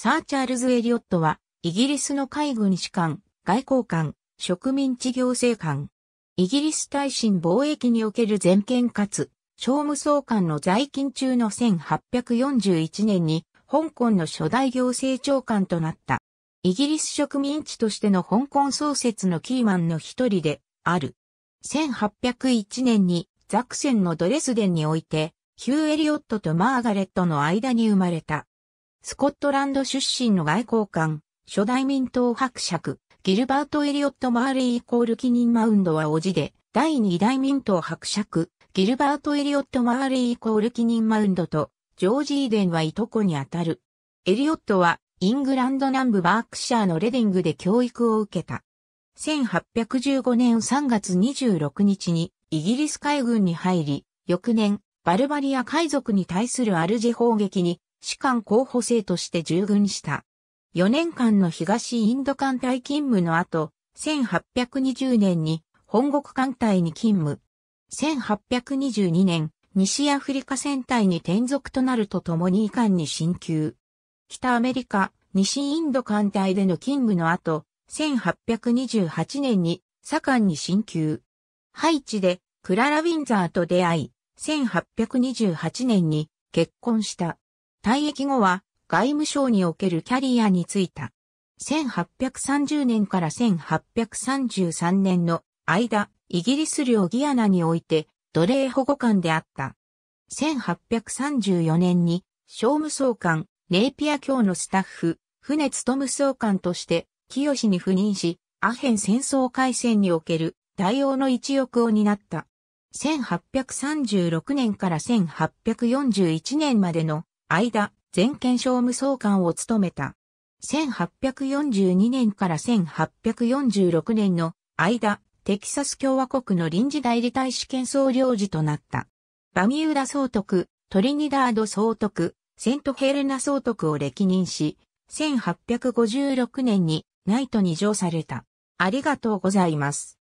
サー・チャールズ・エリオットは、イギリスの海軍士官、外交官、植民地行政官。イギリス大臣貿易における全権かつ、商務総監の在勤中の1841年に、香港の初代行政長官となった。イギリス植民地としての香港創設のキーマンの一人で、ある。1801年に、ザクセンのドレスデンにおいて、ヒュー・エリオットとマーガレットの間に生まれた。スコットランド出身の外交官、初代民党伯爵、ギルバート・エリオット・マーリーイコールキニン・マウンドは叔父で、第2代民党伯爵、ギルバート・エリオット・マーリーイコールキニン・マウンドと、ジョージ・イデンはいとこにあたる。エリオットは、イングランド南部バークシャーのレディングで教育を受けた。1815年3月26日にイギリス海軍に入り、翌年、バルバリア海賊に対するアルジェ砲撃に士官候補生として従軍した。4年間の東インド艦隊勤務の後、1820年に本国艦隊に勤務。1822年、西アフリカ戦隊に転属となるとともに遺憾に進級。北アメリカ、西インド艦隊での勤務の後、1828年に左官に進級。ハイチでクララ・ウィンザーと出会い、1828年に結婚した。退役後は外務省におけるキャリアについた。1830年から1833年の間、イギリス領ギアナにおいて奴隷保護官であった。1834年に商務総監、ネイピア卿のスタッフ、船務総監として清に赴任し、アヘン戦争開戦における対王の一翼を担った。1836年から1841年までの間、全権商務総監を務めた。1842年から1846年の間、テキサス共和国の臨時代理大使兼総領事となった。バミューダ総督、トリニダード総督、セントヘレナ総督を歴任し、1856年にナイトに上された。ありがとうございます。